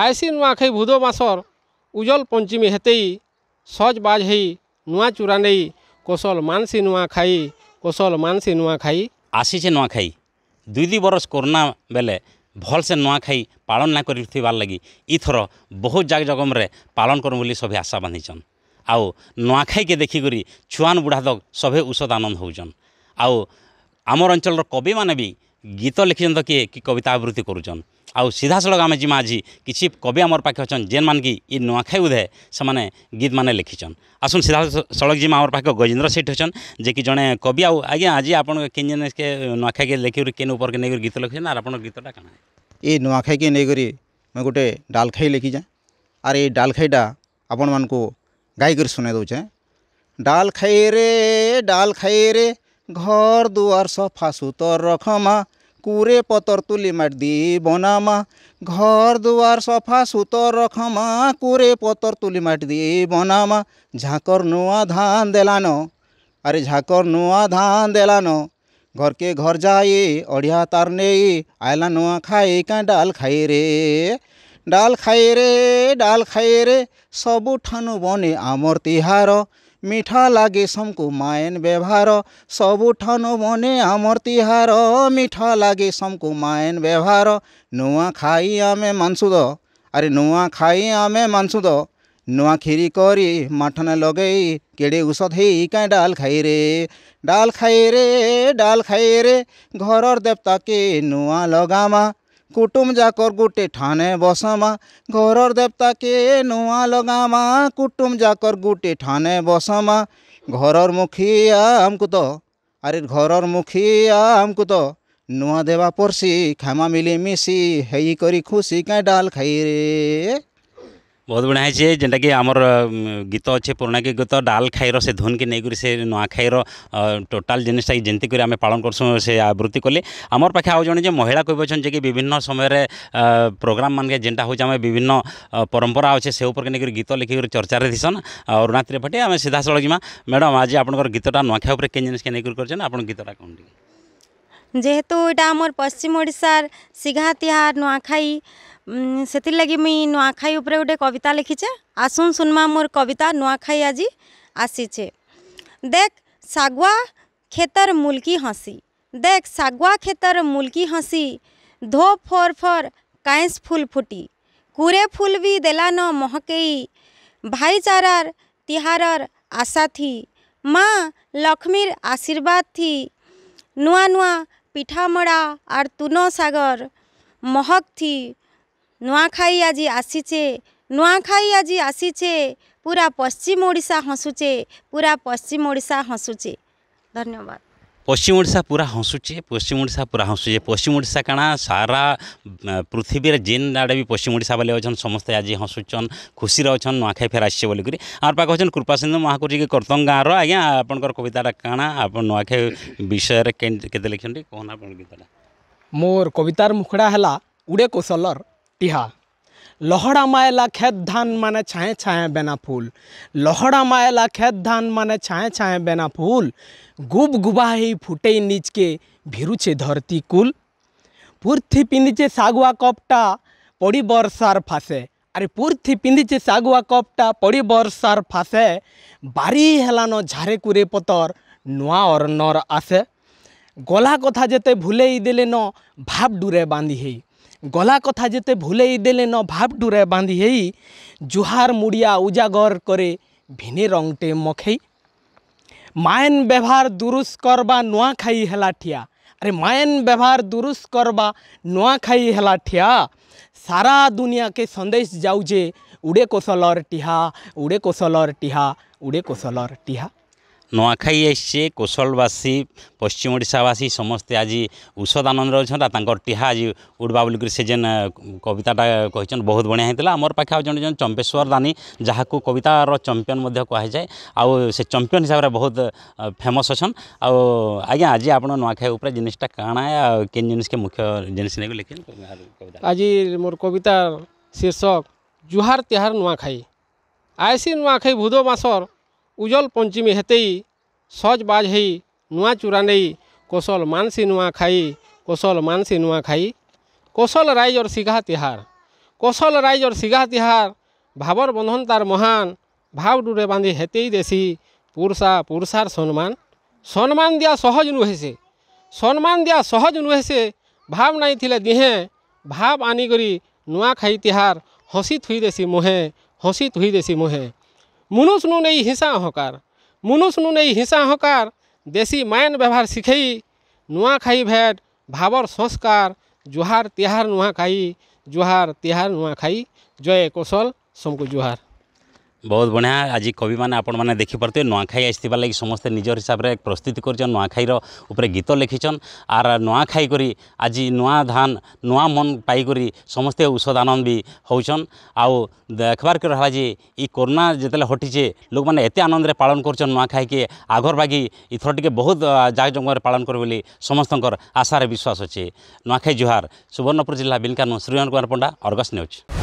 ଆଏସି ନୂଆଖାଇ ଭୁଦ ମାସର ଉଜଲ ପଞ୍ଚମୀ ହେତେଇ ସଜ ବାଜ ହେଇ ନୂଆ ଚୁରା ନେଇ କୋଶଲ ମାନସି ନୂଆ ଖାଇ କୋଶଲ ମାନସି ନୂଆ ଖାଇ ଆସିଛେ ନୂଆଖାଇ ଦୁଇ ଦୁଇ ବରଷ କରୋନା ବେଲେ ଭଲସେ ନୂଆଖାଇ ପାଳନ ନା କରିଥିବାର ଲାଗି ଇଥର ବହୁତ ଜାକଜକମରେ ପାଳନ କରମୁ ବୋଲି ସଭେ ଆଶା ବାନ୍ଧିଛନ୍ ଆଉ ନୂଆଖାଇକେ ଦେଖିକରି ଛୁଆନ୍ ବୁଢ଼ାଦକ ସଭେ ଔଷଧ ଆନନ୍ଦ ହଉଛନ୍ ଆଉ ଆମର ଅଞ୍ଚଳର କବିମାନେ ବି ଗୀତ ଲେଖିଛନ୍ତି ତ କିଏ କି କବିତା ଆବୃତ୍ତି କରୁଛନ୍ ଆଉ ସିଧାସଳଖ ଆମେ ଯିମା ଆଜି କିଛି କବି ଆମର ପାଖେ ଅଛନ୍ ଯେନ୍ମାନକି ଇ ନୂଆଖାଇ ଉଦେ ସେମାନେ ଗୀତମାନେ ଲେଖିଛନ୍ ଆସୁନ୍ ସିଧାସଳଖ ଯିମା ଆମର ପାଖେ ଗଜେନ୍ଦ୍ର ସେଠୀ ଅଛନ୍ ଯେ କି ଜଣେ କବି ଆଉ ଆଜ୍ଞା ଆଜି ଆପଣ କେନ୍ ଜିନିଷ୍କେ ନୂଆଖାଇକେ ଲେଖିକରି କେନ୍ ଉପରକେ ନେଇକରି ଗୀତ ଲେଖିଛନ୍ ଆର୍ ଆପଣଙ୍କ ଗୀତଟା କାଣା ଏ ନୂଆଖାଇକେ ନେଇକରି ମୁଇଁ ଗୋଟେ ଡାଲଖାଇ ଲେଖିଛେଁ ଆର୍ ଏଇ ଡାଲଖାଇଟା ଆପଣମାନଙ୍କୁ ଗାଇକରି ଶୁଣେଇ ଦେଉଛେଁ ଡାଲଖାଇରେ ଡାଲଖାଇରେ ଘର ଦୁଆର ସଫା ସୁତର ରଖମା কোৰে পতৰ তুলি মাট দি বনামা ঘৰ দুয়াৰ সফা সুতৰ ৰখমা কোৰে পতৰ তুলি মাট দি বনামা ঝাঁকৰ নুয়া ধান দেলান আৰে ঝাঁকৰ নুয়া ধান দেলান ঘৰকে ঘৰ যাই অড়িয়া তাৰ নেই আইলা নুয়া খাই কা ডাল খাই ৰে ডাল খাই ৰে ডাল খাই ৰে সবু ঠানু বনে আমৰ তিহাৰ মিঠা লাগে সমকো মাইন বেভার সব উঠন মনে amorti haro মিঠা লাগে সমকো মাইন বেভার নয়া খাই আমে মনসুদ আরে নয়া খাই আমে মনসুদ নয়া খেরি করি মাঠনে লগেই কেড়ে উসত হে ক্যান্ডাল খাই রে ডাল খাই রে ডাল খাই রে ঘরর দেবতা কে নয়া লগামা कुटुम जाकर गोटे ठाने बसमा घर देवता के नुआ लगामा कुटुम जाकर गोटे ठाने बसमा घर मुखिया हमको तो अरे घर मुखिया हमको तो नुआ देवा पड़सी खामा मिली मिसी हेई करी खुशी कहीं डाल खाई रे ବହୁତ ବଢ଼ିଆ ହେଇଛେ ଯେନ୍ଟାକି ଆମର ଗୀତ ଅଛେ ପୁରୁଣାକି ଗୀତ ଡାଲ୍ ଖାଇର ସେ ଧୁନ୍କେ ନେଇକରି ସେ ନୂଆଖାଇର ଟୋଟାଲ୍ ଜିନିଷଟାକି ଯେମିତି କରି ଆମେ ପାଳନ କରୁସୁଁ ସେ ଆବୃତ୍ତି କଲେ ଆମର ପାଖେ ଆଉ ଜଣେ ଯେ ମହିଳା କବି ଅଛନ୍ କି ବିଭିନ୍ନ ସମୟରେ ପ୍ରୋଗ୍ରାମ୍ ମାନକେ ଯେନ୍ଟା ହେଉଛେ ଆମେ ବିଭିନ୍ନ ପରମ୍ପରା ଅଛେ ସେ ଉପରେ ନେଇକରି ଗୀତ ଲେଖିକରି ଚର୍ଚ୍ଚାରେ ଥିସନ୍ ଆଉ ଋଣା ତ୍ରିପାଠୀ ଆମେ ସିଧାସଳଖ ଯିମା ମ୍ୟାଡ଼ମ୍ ଆଜି ଆପଣଙ୍କର ଗୀତଟା ନୂଆଖାଇ ଉପରେ କେନ୍ ଜିନିଷକେ ନେଇକରି କରିଛନ୍ ଆପଣ ଗୀତଟା କ'ଣ ଟିକେ যেহেতু এটা আমার পশ্চিম ওড়িশার সিঘা তিহার নূয়াখাই সেতিরলাগি মুই নূয়াখাই উপরে গোটে কবিতা লিখিছে আসুন শুনমা মোর কবিতা নূয়াখাই আজি আসিছে দেখ সাগুয়া খেতর মুলকি হাসি দেখ সাগুয়া খেতর মুলকি হাসি ধো ফর ফর কাঁস ফুল ফুটি কুরে ফুল বি দেলান মহকেই ভাইচারার তিহারর আশা থি মা লক্ষ্মীর আশীর্বাদ থি নূয়া নূয়া ପିଠାମଡ଼ା ଆର୍ ତୁନ ସାଗର মহকথি ନୂଆଖାଇ ଆଜି ଆସିଛେ ନୂଆଖାଇ ଆଜି ଆସିଛେ ପୁରା ପଶ୍ଚିମ ଓଡ଼ିଶା ହସୁଛେ ପୁରା ପଶ୍ଚିମ ଓଡ଼ିଶା ହସୁଛେ ଧନ୍ୟବାଦ ପଶ୍ଚିମ ଓଡ଼ିଶା ପୁରା ହସୁଛେ ପଶ୍ଚିମ ଓଡ଼ିଶା ପୁରା ହସୁଛେ ପଶ୍ଚିମ ଓଡ଼ିଶା କାଣା ସାରା ପୃଥିବୀରେ ଯେନ୍ ଆଡ଼େ ବି ପଶ୍ଚିମ ଓଡ଼ିଶା ବେଲେ ଅଛନ୍ ସମସ୍ତେ ଆଜି ହସୁଛନ୍ ଖୁସିରେ ଅଛନ୍ ନୂଆଖାଇ ଫେର୍ ଆସିଛେ ବୋଲିକରି ଆମର ପାଖ ଅଛନ୍ କୃପାସିନ୍ଧୁ ମହାକୁଜିକି କର୍ତ୍ତଙ୍ଗ ଗାଁର ଆଜ୍ଞା ଆପଣଙ୍କର କବିତାଟା କାଣା ଆପଣ ନୂଆଖାଇ ବିଷୟରେ କେତେ ଲେଖିଛନ୍ତି କହୁନ୍ ଆପଣଙ୍କ ଗୀତଟା ମୋର କବିତାର ମୁଖଡ଼ା ହେଲା ଉଡ଼େ କୌଶଲର ଟିହା লহড়া মায়েলা খেত ধান মানে ছায়ে ছায়ে বেনা ফুল লহড়া মায়েলা খেত ধান মানে ছায়ে ছায়ে বেনা ফুল গুব গুবাহি ফুটেই নিচকে ভিড়ুছে ধরতি কুল পৃথি পিঁধিছে সাগুয়া কপটা পড়ি বর্ষার ফাঁসে আরে পৃথি পিঁধিছে সাগুয়া কপটা পড়ি বর্ষার ফাঁসে বাড়ি হেলানো ঝাড়ে কুড়ে পতর নোয়া অর্ণর আসে গলা কথা যেতে ভুলেই দিলেন ভাব ডুরে বাঁধি হেই ଗଲା କଥା ଯେତେ ଭୁଲେଇ ଦେଲେ ନ ଭାବଡୁରେ ବାନ୍ଧି ହେଇ ଜୁହାର ମୁଡ଼ିଆ ଉଜାଗର କରେ ଭିନେ ରଙ୍ଗଟେ ମଖେଇ ମାଏନ୍ ବ୍ୟବହାର ଦୁରୁସ୍ତ କରବା ନୂଆଖାଇ ହେଲା ଠିଆ ଆରେ ମାଏନ୍ ବ୍ୟବହାର ଦୁରୁସ୍ତ କରବା ନୂଆଖାଇ ହେଲା ଠିଆ ସାରା ଦୁନିଆକେ ସନ୍ଦେଶ ଯାଉଛେ ଉଡ଼େ କୋଶଲର ଟିହା ଉଡ଼େ କୋଶଲର ଟିହା ଉଡ଼େ କୋଶଲର ଟିହା ନୂଆଖାଇ ଆସିଛେ କୋଶଳବାସୀ ପଶ୍ଚିମ ଓଡ଼ିଶାବାସୀ ସମସ୍ତେ ଆଜି ଉଷଦ ଆନନ୍ଦରେ ଅଛନ୍ ଆର୍ ତାଙ୍କର ଟିହା ଆଜି ଉଡ଼୍ବା ବୋଲିକରି ସେ ଯେନ୍ କବିତାଟା କହିଛନ୍ ବହୁତ ବଢ଼ିଆ ହେଇଥିଲା ଆମର ପାଖେ ଆଉ ଜଣେ ଜଣେ ଚମ୍ପେଶ୍ୱର ଦାନୀ ଯାହାକୁ କବିତାର ଚମ୍ପିଅନ୍ ମଧ୍ୟ କୁହାଯାଏ ଆଉ ସେ ଚମ୍ପିଅନ୍ ହିସାବରେ ବହୁତ ଫେମସ୍ ଅଛନ୍ ଆଉ ଆଜ୍ଞା ଆଜି ଆପଣ ନୂଆଖାଇ ଉପରେ ଜିନିଷଟା କାଣା କେନ୍ ଜିନିଷକେ ମୁଖ୍ୟ ଜିନିଷ ନେଇକି ଲେଖିନ୍ ଆଜି ମୋର କବିତା ଶୀର୍ଷକ ଜୁହାର ତିହାର ନୂଆଖାଇ ଆଏସି ନୂଆଖାଇ ଭୁଦ ମାସର उजल पंचमी हेत सज बाज हई नुआ चूरा नहीं कौशल मानसी नुआ खाई कौशल मानसी नुआ खाई कोसल राइजर सिघा तिहार कोसल राइजर सीघा तिहार भावर बंधन तार महान भाव डूरे बांधि हेत देसी पुरसा पुरसार सम्मान सम्मान दिया सहज नुहे से सम्मान दिया सहज नुहे से भाव नाई थी दिहे भाव आनी करी नुआ खाई तिहार हसी थुई देसी मुहे हसी थुई देसी मुहे मुनुस नुन नहीं हिंसा अहकार मुनुष नु नहीं हिंसा अहकार देशी मायन व्यवहार शिखई नुआ खाई भेट भावर संस्कार जुहार तिहार नुआ खाई जुहार तिहार नुआ खाई जय कौशल सबको जुहार ବହୁତ ବଢ଼ିଆ ଆଜି କବିମାନେ ଆପଣମାନେ ଦେଖିପାରୁଥିବେ ନୂଆଖାଇ ଆସିଥିବା ଲାଗି ସମସ୍ତେ ନିଜର ହିସାବରେ ପ୍ରସ୍ତୁତି କରିଛନ୍ ନୂଆଖାଇର ଉପରେ ଗୀତ ଲେଖିଛନ୍ ଆର୍ ନୂଆଖାଇ କରି ଆଜି ନୂଆ ଧାନ ନୂଆ ମନ ପାଇକରି ସମସ୍ତେ ଔଷଧ ଆନନ୍ଦ ବି ହେଉଛନ୍ ଆଉ ଦେଖ୍ବାର୍କେ ରହବା ଯେ ଇ କରୋନା ଯେତେବେଳେ ହଟିଛେ ଲୋକମାନେ ଏତେ ଆନନ୍ଦରେ ପାଳନ କରୁଛନ୍ ନୂଆଖାଇକେ ଆଗର ବାକି ଇଥର ଟିକେ ବହୁତ ଜାକଜମକରେ ପାଳନ କରିବେ ବୋଲି ସମସ୍ତଙ୍କର ଆଶାରେ ବିଶ୍ୱାସ ଅଛି ନୂଆଖାଇ ଜୁହାର ସୁବର୍ଣ୍ଣପୁର ଜିଲ୍ଲା ବିଲକାନୁ ଶ୍ରୀଜନ କୁମାର ପଣ୍ଡା ଅର୍ଗସ୍ ନ୍ୟୁଜ୍